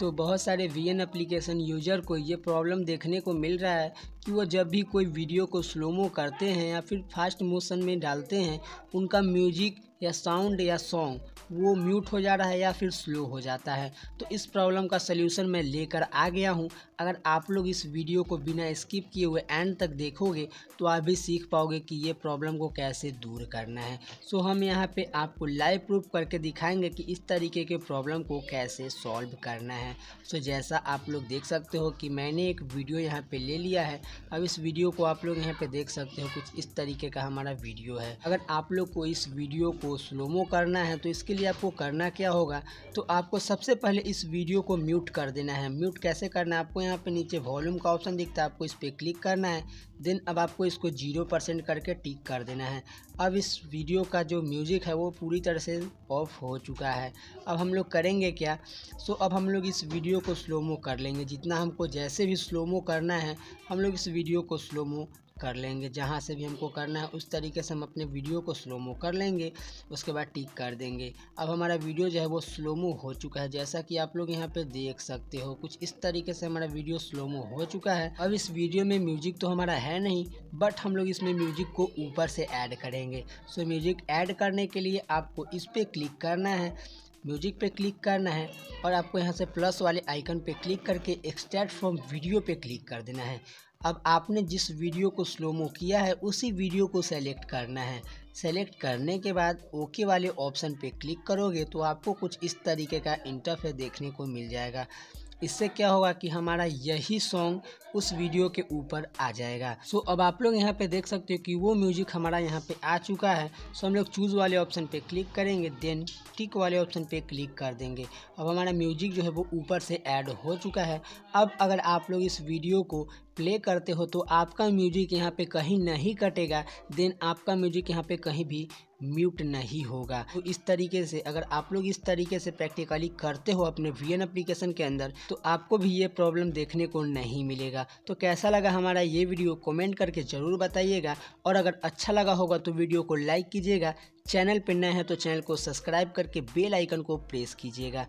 तो बहुत सारे वी एन एप्लीकेशन यूज़र को ये प्रॉब्लम देखने को मिल रहा है कि वो जब भी कोई वीडियो को स्लोमो करते हैं या फिर फास्ट मोशन में डालते हैं उनका म्यूजिक या साउंड या सॉन्ग वो म्यूट हो जा रहा है या फिर स्लो हो जाता है तो इस प्रॉब्लम का सलूशन मैं लेकर आ गया हूँ अगर आप लोग इस वीडियो को बिना स्किप किए हुए एंड तक देखोगे तो आप भी सीख पाओगे कि ये प्रॉब्लम को कैसे दूर करना है सो हम यहाँ पे आपको लाइव प्रूफ करके दिखाएंगे कि इस तरीके के प्रॉब्लम को कैसे सॉल्व करना है सो जैसा आप लोग देख सकते हो कि मैंने एक वीडियो यहाँ पर ले लिया है अब इस वीडियो को आप लोग यहाँ पर देख सकते हो कुछ इस तरीके का हमारा वीडियो है अगर आप लोग को इस वीडियो को स्लोमो करना है तो इसके लिए आपको करना क्या होगा तो आपको सबसे पहले इस वीडियो को म्यूट कर देना है म्यूट कैसे करना है आपको यहाँ पे नीचे वॉल्यूम का ऑप्शन दिखता है आपको इस पर क्लिक करना है देन अब आपको इसको जीरो परसेंट करके टिक कर देना है अब इस वीडियो का जो म्यूज़िक है वो पूरी तरह से ऑफ हो चुका है अब हम लोग करेंगे क्या सो अब हम लोग इस वीडियो को स्लोमो कर लेंगे जितना हमको जैसे भी स्लोमो करना है हम लोग इस वीडियो को स्लोमो कर लेंगे जहाँ से भी हमको करना है उस तरीके से हम अपने वीडियो को स्लोमो कर लेंगे उसके बाद टिक कर देंगे अब हमारा वीडियो जो है वो स्लोमो हो चुका है जैसा कि आप लोग यहाँ पे देख सकते हो कुछ इस तरीके से हमारा वीडियो स्लोमो हो चुका है अब इस वीडियो में म्यूजिक तो हमारा है नहीं बट हम लोग इसमें म्यूजिक को ऊपर से ऐड करेंगे सो म्यूजिक ऐड करने के लिए आपको इस पर क्लिक करना है म्यूजिक पे क्लिक करना है और आपको यहाँ से प्लस वाले आइकन पे क्लिक करके एक्सट्रैक्ट फ्रॉम वीडियो पे क्लिक कर देना है अब आपने जिस वीडियो को स्लोमो किया है उसी वीडियो को सेलेक्ट करना है सेलेक्ट करने के बाद ओके वाले ऑप्शन पे क्लिक करोगे तो आपको कुछ इस तरीके का इंटरफेस देखने को मिल जाएगा इससे क्या होगा कि हमारा यही सॉन्ग उस वीडियो के ऊपर आ जाएगा सो so, अब आप लोग यहाँ पे देख सकते हो कि वो म्यूजिक हमारा यहाँ पे आ चुका है सो so, हम लोग चूज़ वाले ऑप्शन पे क्लिक करेंगे देन टिक वाले ऑप्शन पे क्लिक कर देंगे अब हमारा म्यूजिक जो है वो ऊपर से ऐड हो चुका है अब अगर आप लोग इस वीडियो को प्ले करते हो तो आपका म्यूजिक यहाँ पे कहीं नहीं कटेगा देन आपका म्यूजिक यहाँ पे कहीं भी म्यूट नहीं होगा तो इस तरीके से अगर आप लोग इस तरीके से प्रैक्टिकली करते हो अपने वी एन एप्लीकेशन के अंदर तो आपको भी ये प्रॉब्लम देखने को नहीं मिलेगा तो कैसा लगा हमारा ये वीडियो कमेंट करके ज़रूर बताइएगा और अगर अच्छा लगा होगा तो वीडियो को लाइक कीजिएगा चैनल पर नए हैं तो चैनल को सब्सक्राइब करके बेल आइकन को प्रेस कीजिएगा